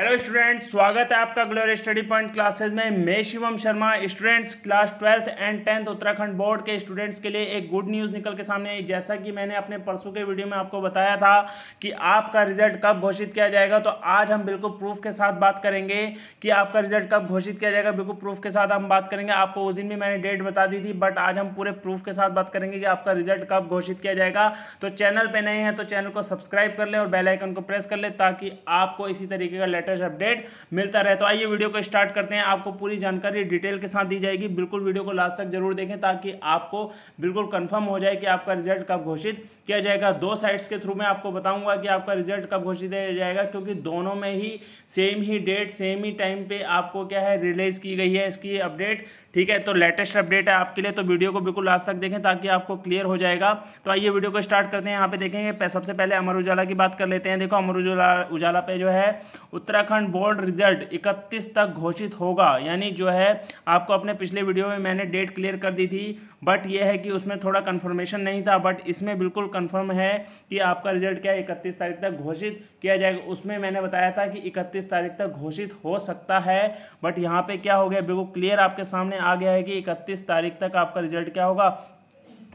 hello students स्वागत है आपका ग्लोरी स्टडी पॉइंट क्लासेस में मैं Shivam Sharma students class twelfth and tenth Uttarakhand board के स्टूडेंट्स के लिए एक गुड न्यूज़ निकल के सामने आई जैसा कि मैंने अपने परसों के वीडियो में आपको बताया था कि आपका रिजल्ट कब घोषित किया जाएगा तो आज हम बिल्कुल प्रूफ के साथ बात करेंगे कि आपका रिजल्ट कब घोषित किया जाएगा बिल्कुल प्रूफ के साथ हम बात करेंगे आपको उस दिन भी मैंने डेट बता दी थी बट आज हम पूरे प्रूफ के साथ बात करेंगे कि आपका रिजल्ट कब घोषित किया जाएगा तो चैनल पर नहीं है तो चैनल को सब्सक्राइब कर लें और बेलाइकन को प्रेस कर लें ताकि आपको इसी तरीके का लेटर लेटेस्ट अपडेट मिलता रहे तो आइए वीडियो को स्टार्ट करते हैं आपको पूरी जानकारी डिटेल के साथ दी जाएगी बिल्कुल वीडियो को लास्ट तक जरूर देखें ताकि आपको बिल्कुल कन्फर्म हो जाए कि आपका रिजल्ट कब घोषित किया जाएगा दो साइट्स के थ्रू मैं आपको बताऊंगा कि आपका रिजल्ट कब घोषित किया जाएगा क्योंकि दोनों में ही सेम ही डेट सेम ही टाइम पे आपको क्या है रिलीज की गई है इसकी अपडेट ठीक है तो लेटेस्ट अपडेट है आपके लिए तो वीडियो को बिल्कुल लास्ट तक देखें ताकि आपको क्लियर हो जाएगा तो आइए वीडियो को स्टार्ट करते हैं यहाँ पे देखेंगे सबसे पहले अमर उजाला की बात कर लेते हैं देखो अमर उजाला उजाला पे जो है उत्तराखंड बोर्ड रिजल्ट इकतीस तक घोषित होगा यानी जो है आपको अपने पिछले वीडियो में मैंने डेट क्लियर कर दी थी बट यह है कि उसमें थोड़ा कन्फर्मेशन नहीं था बट इसमें बिल्कुल कन्फर्म है कि आपका रिजल्ट क्या है इकतीस तारीख तक घोषित किया जाएगा उसमें मैंने बताया था कि इकतीस तारीख तक घोषित हो सकता है बट यहाँ पे क्या हो गया बिल्कुल क्लियर आपके सामने आ गया है कि इकतीस तारीख तक आपका रिजल्ट क्या होगा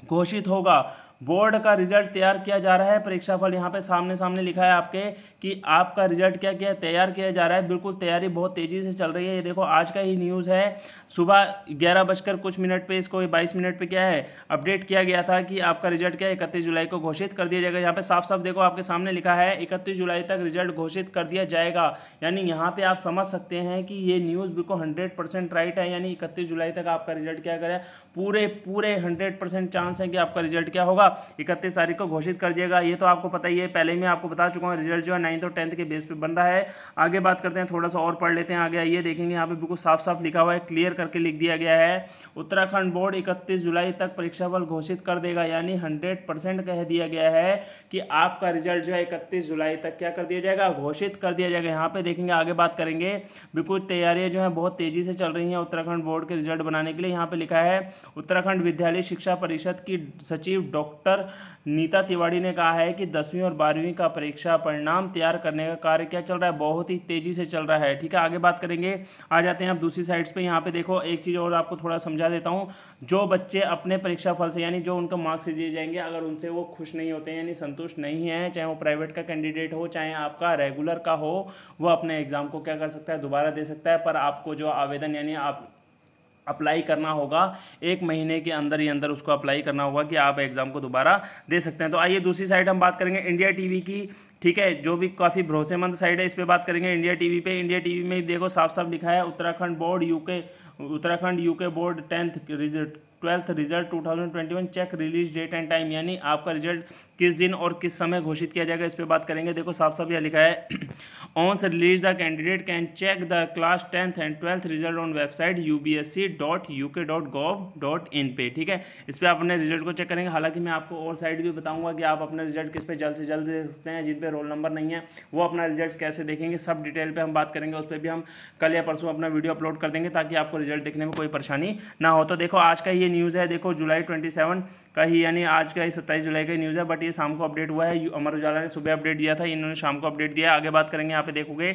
घोषित होगा बोर्ड का रिजल्ट तैयार किया जा रहा है परीक्षाफल यहाँ पे सामने सामने लिखा है आपके कि आपका रिजल्ट क्या क्या तैयार किया जा रहा है बिल्कुल तैयारी बहुत तेज़ी से चल रही है ये देखो आज का ही न्यूज़ है सुबह ग्यारह बजकर कुछ मिनट पे इसको बाईस मिनट पे क्या है अपडेट किया गया था कि आपका रिजल्ट क्या है इकतीस जुलाई को घोषित कर दिया जाएगा यहाँ पे साफ साफ देखो आपके सामने लिखा है इकतीस जुलाई तक रिजल्ट घोषित कर दिया जाएगा यानी यहाँ पर आप समझ सकते हैं कि ये न्यूज़ बिल्कुल हंड्रेड परसेंट राइट है यानी इकतीस जुलाई तक आपका रिजल्ट क्या करें पूरे पूरे हंड्रेड परसेंट चांस है कि आपका रिजल्ट क्या होगा होगा इकतीस तारीख को घोषित कर दिएगा ये तो आपको पता ही है पहले ही मैं आपको बता चुका हूँ रिजल्ट जो है नाइन्थ और टेंथ के बेस पर बन रहा है आगे बात करते हैं थोड़ा सा और पढ़ लेते हैं आगे ये देखेंगे यहाँ पे बिल्कुल साफ साफ लिखा हुआ है क्लियर करके लिख दिया गया है उत्तराखंड बोर्ड इकतीस जुलाई तक परीक्षाफल घोषित कर देगा यानी हंड्रेड परसेंट कह दिया गया है कि आपका रिजल्ट जो है इकतीस जुलाई तक क्या कर दिया जाएगा घोषित कर दिया जाएगा यहाँ पे देखेंगे आगे बात करेंगे बिल्कुल तैयारियां जो है बहुत तेजी से चल रही हैं उत्तराखंड बोर्ड के रिजल्ट बनाने के लिए यहाँ पे लिखा है उत्तराखंड विद्यालय शिक्षा परिषद की सचिव डॉक्टर डॉक्टर नीता तिवाड़ी ने कहा है कि दसवीं और बारहवीं का परीक्षा परिणाम तैयार करने का कार्य क्या चल रहा है बहुत ही तेज़ी से चल रहा है ठीक है आगे बात करेंगे आ जाते हैं आप दूसरी साइड्स पे यहाँ पे देखो एक चीज़ और आपको थोड़ा समझा देता हूँ जो बच्चे अपने परीक्षा फल से यानी जो उनका मार्क्स दिए जाएंगे अगर उनसे वो खुश नहीं होते हैं यानी संतुष्ट नहीं है चाहे वो प्राइवेट का कैंडिडेट हो चाहे आपका रेगुलर का हो वो अपने एग्ज़ाम को क्या कर सकता है दोबारा दे सकता है पर आपको जो आवेदन यानी आप अप्लाई करना होगा एक महीने के अंदर ही अंदर उसको अप्लाई करना होगा कि आप एग्ज़ाम को दोबारा दे सकते हैं तो आइए दूसरी साइड हम बात करेंगे इंडिया टीवी की ठीक है जो भी काफ़ी भरोसेमंद साइड है इस पर बात करेंगे इंडिया टीवी पे इंडिया टीवी में देखो साफ साफ लिखा है Uttarakhand board UK Uttarakhand UK board tenth result twelfth result 2021 check release date and time यानी आपका रिजल्ट किस दिन और किस समय घोषित किया जाएगा इस पर बात करेंगे देखो साफ साफ यह लिखा है on release the the candidate can check class tenth and twelfth result on website U B S C dot U K dot gov dot in पे ठीक है इस पर आप अपने रिजल्ट को चेक करेंगे हालांकि मैं आपको और साइड भी बताऊंगा कि आप अपना रिजल्ट किस पे जल्द से जल्द दे सकते हैं जिन पे रोल नंबर नहीं है वो अपना रिजल्ट कैसे देखेंगे सब डिटेल पे हम बात करेंगे उस पर भी हम कल या परसों अपना वीडियो अपलोड कर देंगे ताकि आपको रिजल्ट देखने में कोई परेशानी ना हो तो देखो आज का ये न्यूज़ है देखो जुलाई ट्वेंटी का ही यानी आज का ही सत्ताईस जुलाई का न्यूज़ है बट ये शाम को अपडेट हुआ है अमर उजाला ने सुबह अपडेट दिया था इन्होंने शाम को अपडेट दिया आगे बात करेंगे आप यहाँ पे देखोगे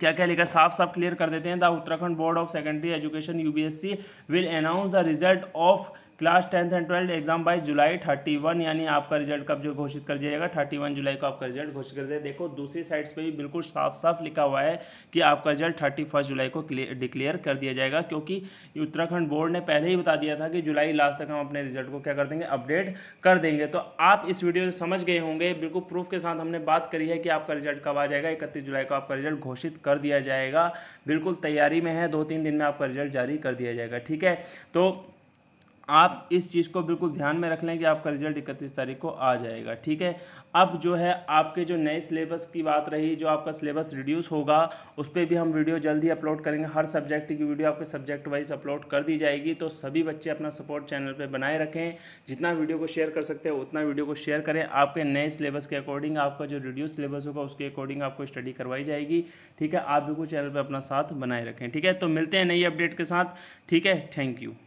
क्या क्या लिखा साफ साफ क्लियर कर देते हैं the Uttarakhand board of secondary education UBSC will announce the result of class tenth and twelfth exam by July thirty one यानी आपका रिजल्ट कब जो घोषित कर दिया जाएगा थर्टी वन जुलाई को आपका रिजल्ट घोषित कर दिया देखो दूसरी साइड्स पे भी बिल्कुल साफ साफ लिखा हुआ है कि आपका रिजल्ट थर्टी फर्स्ट जुलाई को डिक्लेयर कर दिया जाएगा क्योंकि उत्तराखंड बोर्ड ने पहले ही बता दिया था कि जुलाई लास्ट तक हम अपने रिजल्ट को क्या कर देंगे अपडेट कर देंगे तो आप इस वीडियो से समझ गए होंगे बिल्कुल प्रूफ के साथ हमने बात करी है कि आपका रिजल्ट कब आ जाएगा इकतीस जुलाई को आपका रिजल्ट घोषित कर दिया जाएगा बिल्कुल तैयारी में है दो तीन दिन में आपका रिजल्ट जारी कर दिया जाएगा ठीक है तो आप इस चीज़ को बिल्कुल ध्यान में रख लें कि आपका रिजल्ट इकतीस तारीख को आ जाएगा ठीक है अब जो है आपके जो नए सिलेबस की बात रही जो आपका सिलेबस रिड्यूस होगा उस पर भी हम वीडियो जल्दी अपलोड करेंगे हर सब्जेक्ट की वीडियो आपके सब्जेक्ट वाइज अपलोड कर दी जाएगी तो सभी बच्चे अपना सपोर्ट चैनल पर बनाए रखें जितना वीडियो को शेयर कर सकते हैं उतना वीडियो को शेयर करें आपके नए सिलेबस के अकॉर्डिंग आपका जो रिड्यूस सिलेबस होगा उसके अकॉर्डिंग आपको स्टडी करवाई जाएगी ठीक है आप बिल्कुल चैनल पर अपना साथ बनाए रखें ठीक है तो मिलते हैं नई अपडेट के साथ ठीक है थैंक यू